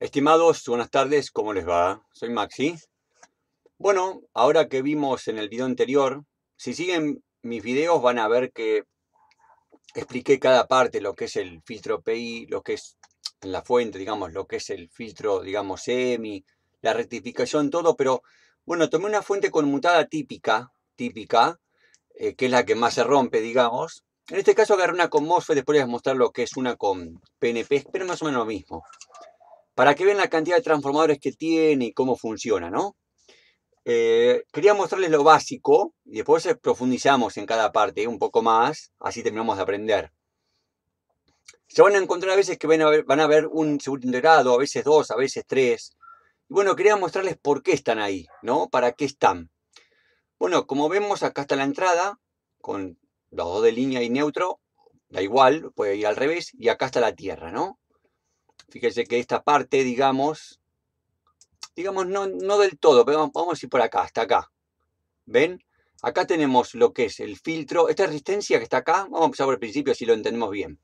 Estimados, buenas tardes, ¿cómo les va? Soy Maxi. Bueno, ahora que vimos en el video anterior, si siguen mis videos van a ver que expliqué cada parte, lo que es el filtro PI, lo que es la fuente, digamos, lo que es el filtro, digamos, semi, la rectificación, todo, pero bueno, tomé una fuente conmutada típica, típica, eh, que es la que más se rompe, digamos. En este caso agarré una con MOSFET, después les voy a mostrar lo que es una con PNP, pero más o menos lo mismo para que vean la cantidad de transformadores que tiene y cómo funciona, ¿no? Eh, quería mostrarles lo básico y después profundizamos en cada parte un poco más, así terminamos de aprender. Se van a encontrar a veces que van a ver, un segundo integrado, a veces dos, a veces tres. Y bueno, quería mostrarles por qué están ahí, ¿no? ¿Para qué están? Bueno, como vemos, acá está la entrada, con los dos de línea y neutro, da igual, puede ir al revés, y acá está la tierra, ¿no? Fíjese que esta parte, digamos, digamos no, del todo, pero vamos a ir por acá, hasta acá. ¿Ven? Acá tenemos lo que es el filtro. Esta resistencia que está acá, vamos a empezar por el principio si lo entendemos bien.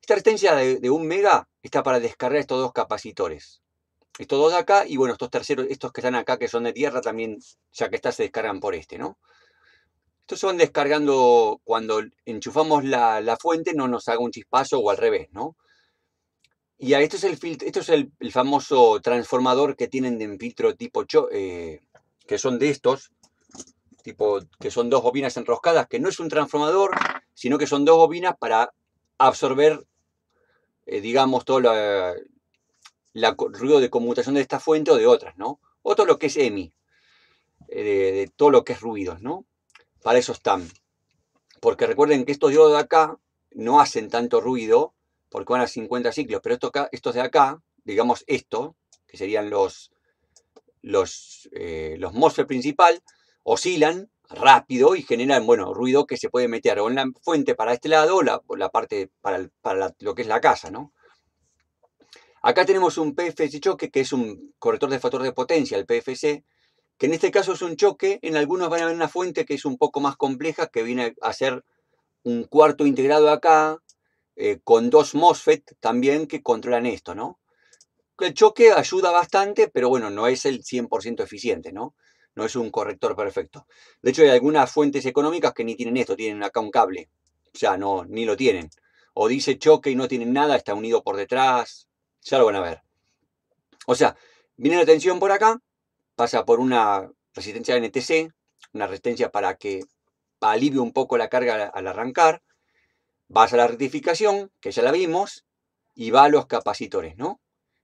Esta resistencia de, un mega está para descargar estos dos capacitores. Estos dos de acá y bueno, estos terceros, estos que están acá que son de tierra también, ya que estas se descargan por este, ¿no? Estos se van descargando cuando enchufamos la fuente, no nos haga un chispazo o al revés, ¿no? Y esto es el filtro, esto es el, famoso transformador que tienen de filtro tipo cho, eh, que son de estos, tipo que son dos bobinas enroscadas, que no es un transformador, sino que son dos bobinas para absorber, eh, digamos, todo el ruido de conmutación de esta fuente o de otras, ¿no? O todo lo que es EMI, eh, de, todo lo que es ruidos, ¿no? Para eso están. Porque recuerden que estos diodos de acá no hacen tanto ruido, porque van a 50 ciclos, pero estos de acá, digamos esto, que serían los, los, eh, los MOSFET principal, oscilan rápido y generan, bueno, ruido que se puede meter o en la fuente para este lado o la, parte para, lo que es la casa, ¿no? Acá tenemos un PFC choque, que es un corrector de factor de potencia, el PFC, que en este caso es un choque, en algunos van a ver una fuente que es un poco más compleja, que viene a ser un cuarto integrado acá, eh, con dos MOSFET también que controlan esto, ¿no? El choque ayuda bastante, pero bueno, no es el 100% eficiente, ¿no? No es un corrector perfecto. De hecho, hay algunas fuentes económicas que ni tienen esto, tienen acá un cable. O sea, no, ni lo tienen. O dice choque y no tienen nada, está unido por detrás. Ya lo van a ver. O sea, viene la tensión por acá, pasa por una resistencia NTC, una resistencia para que alivie un poco la carga al arrancar. Vas a la rectificación, que ya la vimos, y va a los capacitores, ¿no?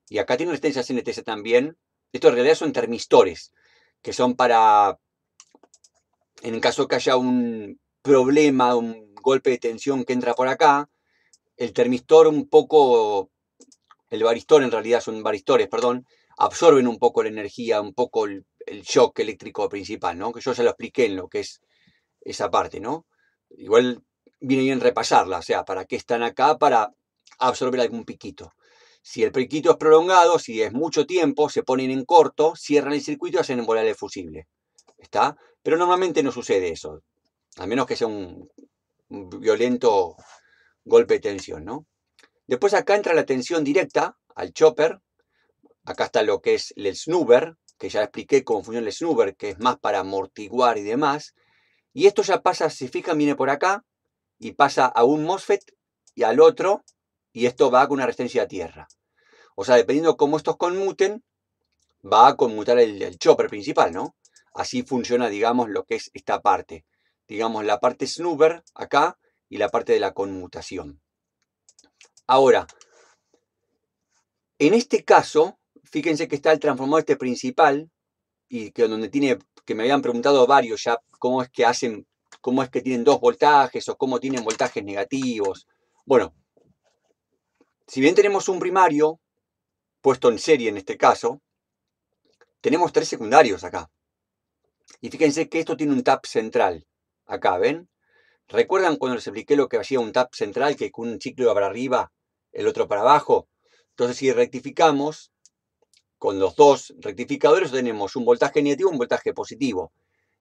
Y acá tiene una extensa CNTC también. Estos en realidad son termistores, que son para, en caso que haya un problema, un golpe de tensión que entra por acá, el termistor un poco, el baristor en realidad son baristores, perdón, absorben un poco la energía, un poco el, shock eléctrico principal, ¿no? Que yo ya lo expliqué en lo que es esa parte, ¿no? Igual viene bien repasarla, o sea, para qué están acá, para absorber algún piquito. Si el piquito es prolongado, si es mucho tiempo, se ponen en corto, cierran el circuito y hacen volar el fusible. ¿Está? Pero normalmente no sucede eso, a menos que sea un violento golpe de tensión, ¿no? Después acá entra la tensión directa al chopper, acá está lo que es el snubber, que ya expliqué cómo funciona el snubber, que es más para amortiguar y demás, y esto ya pasa, si fijan, viene por acá, y pasa a un MOSFET y al otro, y esto va con una resistencia a tierra. O sea, dependiendo cómo estos conmuten, va a conmutar el, chopper principal, ¿no? Así funciona, digamos, lo que es esta parte. Digamos, la parte snubber, acá y la parte de la conmutación. Ahora, en este caso, fíjense que está el transformador este principal, y que donde tiene, que me habían preguntado varios ya, cómo es que hacen cómo es que tienen dos voltajes o cómo tienen voltajes negativos. Bueno, si bien tenemos un primario, puesto en serie en este caso, tenemos tres secundarios acá. Y fíjense que esto tiene un tap central. Acá, ¿ven? ¿Recuerdan cuando les expliqué lo que hacía un tap central, que un ciclo iba para arriba, el otro para abajo? Entonces, si rectificamos, con los dos rectificadores tenemos un voltaje negativo y un voltaje positivo.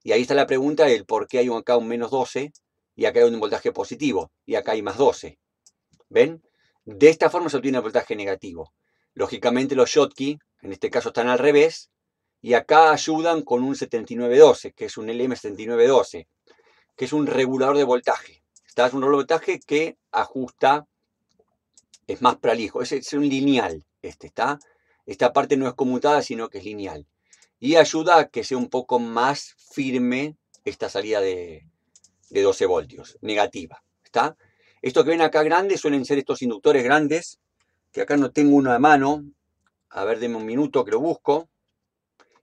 Y ahí está la pregunta del por qué hay acá un menos 12 y acá hay un voltaje positivo y acá hay más 12. ¿Ven? De esta forma se obtiene el voltaje negativo. Lógicamente los Schottky, en este caso, están al revés y acá ayudan con un 7912, que es un LM7912, que es un regulador de voltaje. es un regulador de voltaje que ajusta, es más pralijo. es, es un lineal este, ¿está? Esta parte no es conmutada, sino que es lineal y ayuda a que sea un poco más firme esta salida de, 12 voltios, negativa. ¿está? Estos que ven acá grandes suelen ser estos inductores grandes, que acá no tengo uno a mano. A ver, denme un minuto que lo busco.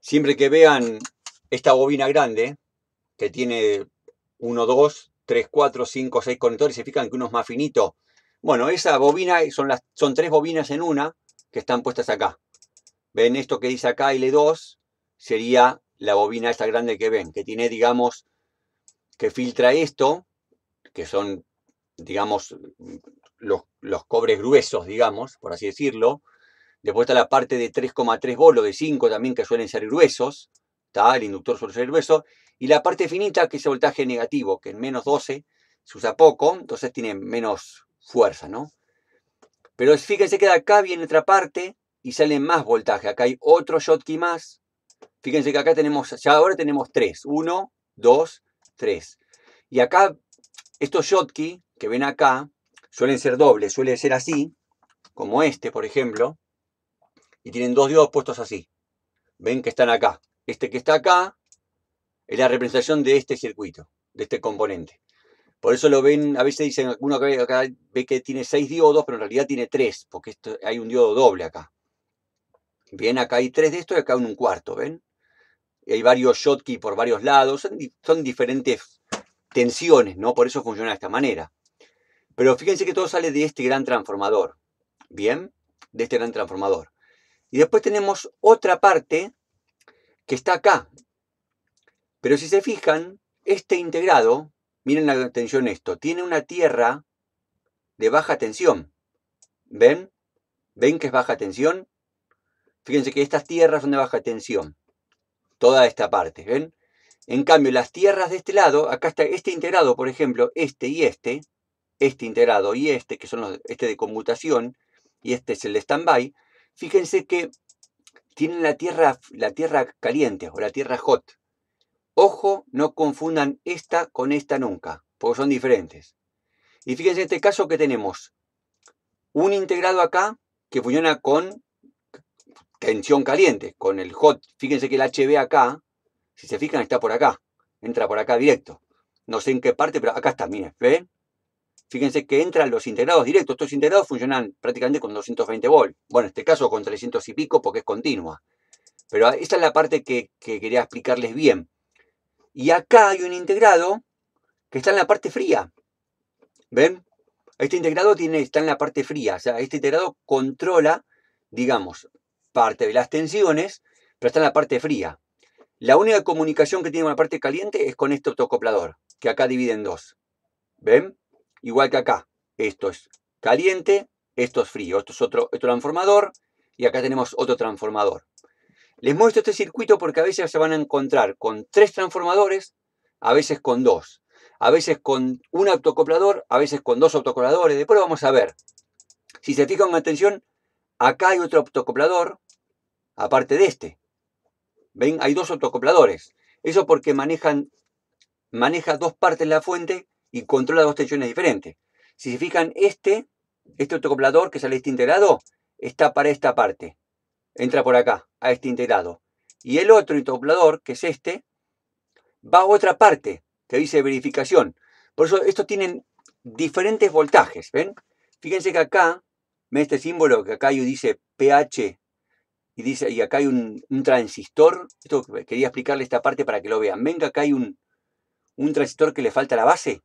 Siempre que vean esta bobina grande, que tiene 1, dos, 3, cuatro, cinco, seis conectores, se fijan que uno es más finito. Bueno, esa bobina son, las, son tres bobinas en una que están puestas acá. Ven esto que dice acá L2, sería la bobina esta grande que ven, que tiene, digamos, que filtra esto, que son, digamos, los, los cobres gruesos, digamos, por así decirlo. Después está la parte de 3,3 bolos, de 5 también, que suelen ser gruesos, tal el inductor suele ser grueso. Y la parte finita, que es el voltaje negativo, que en menos 12 se usa poco, entonces tiene menos fuerza, ¿no? Pero fíjense que acá viene otra parte y sale más voltaje. Acá hay otro Schottky más, Fíjense que acá tenemos, ya ahora tenemos tres. Uno, dos, tres. Y acá, estos Schottky que ven acá, suelen ser dobles, suelen ser así, como este, por ejemplo. Y tienen dos diodos puestos así. Ven que están acá. Este que está acá es la representación de este circuito, de este componente. Por eso lo ven, a veces dicen, uno que ve que tiene seis diodos, pero en realidad tiene tres, porque hay un diodo doble acá. Bien, acá hay tres de estos y acá un cuarto, ¿ven? hay varios Schottky por varios lados, son, diferentes tensiones, ¿no? Por eso funciona de esta manera. Pero fíjense que todo sale de este gran transformador, ¿bien? De este gran transformador. Y después tenemos otra parte que está acá. Pero si se fijan, este integrado, miren la atención esto, tiene una tierra de baja tensión. ¿Ven? ¿Ven que es baja tensión? Fíjense que estas tierras son de baja tensión toda esta parte, ¿ven? En cambio, las tierras de este lado, acá está este integrado, por ejemplo, este y este, este integrado y este, que son los, este de conmutación, y este es el de stand-by, fíjense que tienen la tierra, la tierra caliente o la tierra hot. Ojo, no confundan esta con esta nunca, porque son diferentes. Y fíjense en este caso que tenemos un integrado acá que funciona con tensión caliente con el hot. Fíjense que el HB acá, si se fijan, está por acá. Entra por acá directo. No sé en qué parte, pero acá está, miren, ¿ven? Fíjense que entran los integrados directos. Estos integrados funcionan prácticamente con 220 volts. Bueno, en este caso con 300 y pico porque es continua. Pero esta es la parte que, quería explicarles bien. Y acá hay un integrado que está en la parte fría. ¿Ven? Este integrado tiene, está en la parte fría. O sea, este integrado controla, digamos, parte de las tensiones, pero está en la parte fría. La única comunicación que tiene una la parte caliente es con este autocoplador, que acá divide en dos. ¿Ven? Igual que acá. Esto es caliente, esto es frío. Esto es otro, transformador y acá tenemos otro transformador. Les muestro este circuito porque a veces se van a encontrar con tres transformadores, a veces con dos, a veces con un autocoplador, a veces con dos autocopladores. Después vamos a ver. Si se fijan en atención, acá hay otro autocoplador, aparte de este. ¿Ven? Hay dos autocopladores. Eso porque manejan, maneja dos partes de la fuente y controla dos tensiones diferentes. Si se fijan, este, este autocoplador que sale este integrado, está para esta parte. Entra por acá, a este integrado. Y el otro autocoplador, que es este, va a otra parte, que dice verificación. Por eso estos tienen diferentes voltajes, ¿ven? Fíjense que acá, me este símbolo que acá yo dice pH y dice, y acá hay un, transistor, esto quería explicarle esta parte para que lo vean. Venga, acá hay un, transistor que le falta la base,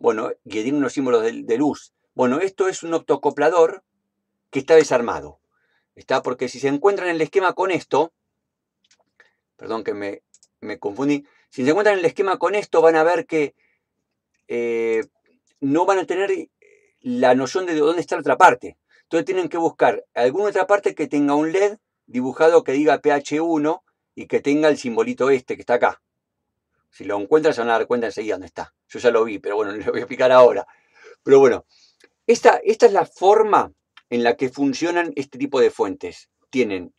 bueno, que tiene unos símbolos de, luz. Bueno, esto es un octocoplador que está desarmado. Está porque si se encuentran en el esquema con esto, perdón que me, me confundí, si se encuentran en el esquema con esto van a ver que eh, no van a tener la noción de dónde está la otra parte. Entonces tienen que buscar alguna otra parte que tenga un LED dibujado que diga PH1 y que tenga el simbolito este que está acá. Si lo encuentras, se van a dar cuenta enseguida dónde está. Yo ya lo vi, pero bueno, no lo voy a explicar ahora. Pero bueno, esta, esta es la forma en la que funcionan este tipo de fuentes. Tienen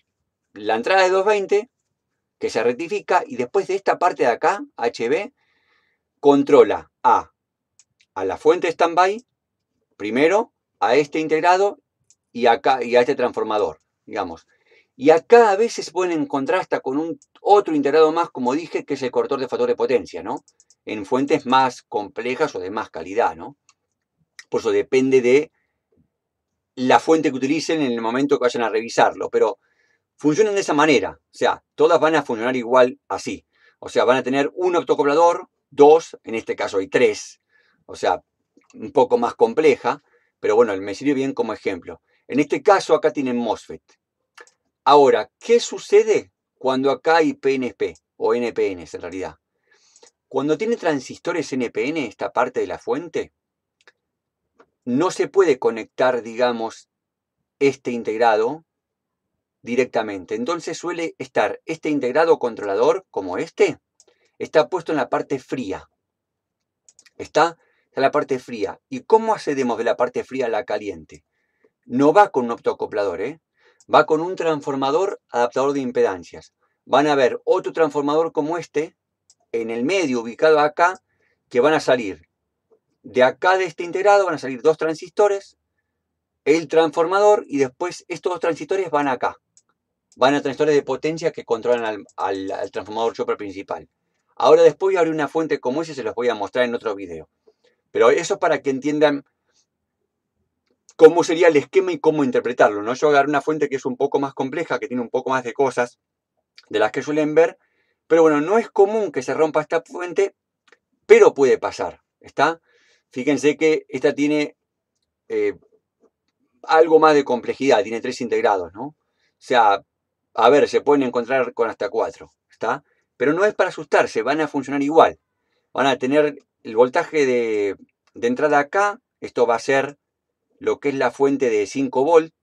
la entrada de 220, que se rectifica, y después de esta parte de acá, HB, controla a, a la fuente standby, primero, a este integrado y, acá, y a este transformador, digamos. Y acá a veces pueden en hasta con un otro integrado más, como dije, que es el cortador de factor de potencia, ¿no? En fuentes más complejas o de más calidad, ¿no? Por eso depende de la fuente que utilicen en el momento que vayan a revisarlo, pero funcionan de esa manera, o sea, todas van a funcionar igual así. O sea, van a tener un autocoblador, dos, en este caso hay tres, o sea, un poco más compleja, pero bueno, me sirve bien como ejemplo. En este caso acá tienen MOSFET, Ahora, ¿qué sucede cuando acá hay PNP o NPN, en realidad? Cuando tiene transistores NPN, esta parte de la fuente, no se puede conectar, digamos, este integrado directamente. Entonces suele estar este integrado controlador, como este, está puesto en la parte fría. Está en la parte fría. ¿Y cómo accedemos de la parte fría a la caliente? No va con un optocoplador, ¿eh? va con un transformador adaptador de impedancias. Van a ver otro transformador como este en el medio ubicado acá que van a salir. De acá de este integrado van a salir dos transistores, el transformador y después estos dos transistores van acá. Van a transistores de potencia que controlan al, transformador chopper principal. Ahora después voy a abrir una fuente como y se los voy a mostrar en otro video. Pero eso es para que entiendan cómo sería el esquema y cómo interpretarlo. ¿no? Yo agarré una fuente que es un poco más compleja, que tiene un poco más de cosas de las que suelen ver, pero bueno, no es común que se rompa esta fuente, pero puede pasar. ¿Está? Fíjense que esta tiene eh, algo más de complejidad, tiene tres integrados, ¿no? O sea, a ver, se pueden encontrar con hasta cuatro, ¿está? Pero no es para asustarse, van a funcionar igual. Van a tener el voltaje de, de entrada acá, esto va a ser lo que es la fuente de 5 volt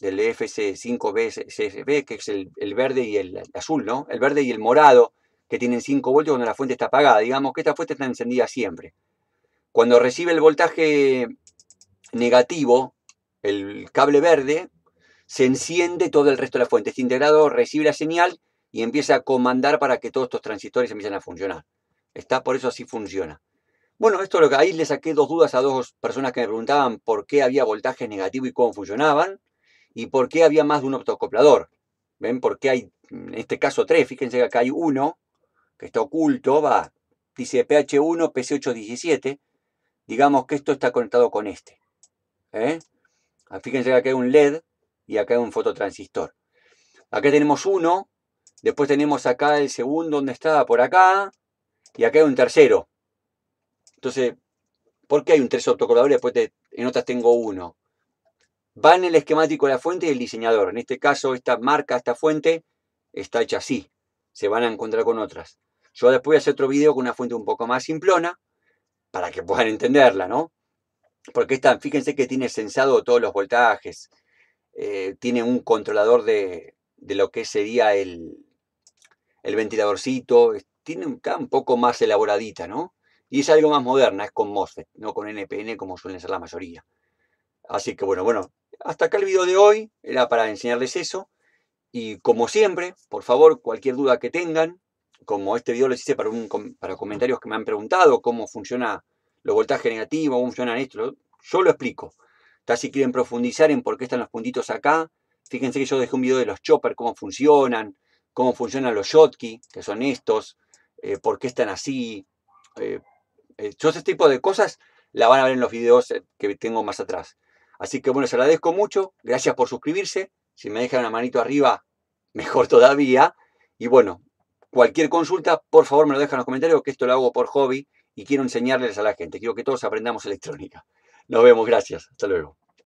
del fc 5 b que es el, verde y el, azul, ¿no? El verde y el morado, que tienen 5 voltios cuando la fuente está apagada. Digamos que esta fuente está encendida siempre. Cuando recibe el voltaje negativo, el cable verde, se enciende todo el resto de la fuente. Este integrado recibe la señal y empieza a comandar para que todos estos transistores empiecen a funcionar. Está por eso así funciona. Bueno, esto es lo que ahí le saqué dos dudas a dos personas que me preguntaban por qué había voltaje negativo y cómo funcionaban, y por qué había más de un optocoplador. ¿Ven? Porque hay, en este caso, tres. Fíjense que acá hay uno que está oculto, va, dice PH1, PC817. Digamos que esto está conectado con este. ¿Eh? Ah, fíjense que acá hay un LED y acá hay un fototransistor. Acá tenemos uno, después tenemos acá el segundo donde estaba por acá, y acá hay un tercero. Entonces, ¿por qué hay un tres y Después en otras tengo uno. Va en el esquemático de la fuente y el diseñador. En este caso, esta marca, esta fuente, está hecha así. Se van a encontrar con otras. Yo después voy a hacer otro video con una fuente un poco más simplona para que puedan entenderla, ¿no? Porque esta, fíjense que tiene sensado todos los voltajes. Eh, tiene un controlador de, de, lo que sería el, el ventiladorcito. Tiene, está un poco más elaboradita, ¿no? Y es algo más moderna, es con MOSFET, no con NPN como suelen ser la mayoría. Así que bueno, bueno, hasta acá el video de hoy, era para enseñarles eso. Y como siempre, por favor, cualquier duda que tengan, como este video les hice para, para comentarios que me han preguntado cómo funciona los voltajes negativos, cómo funcionan estos, yo lo explico. si quieren profundizar en por qué están los puntitos acá, fíjense que yo dejé un video de los chopper, cómo funcionan, cómo funcionan los shotkey, que son estos, eh, por qué están así, eh, todo eh, ese tipo de cosas la van a ver en los videos eh, que tengo más atrás. Así que bueno, les agradezco mucho. Gracias por suscribirse. Si me dejan una manito arriba, mejor todavía. Y bueno, cualquier consulta, por favor me lo dejan en los comentarios, que esto lo hago por hobby y quiero enseñarles a la gente. Quiero que todos aprendamos electrónica. Nos vemos, gracias. Hasta luego.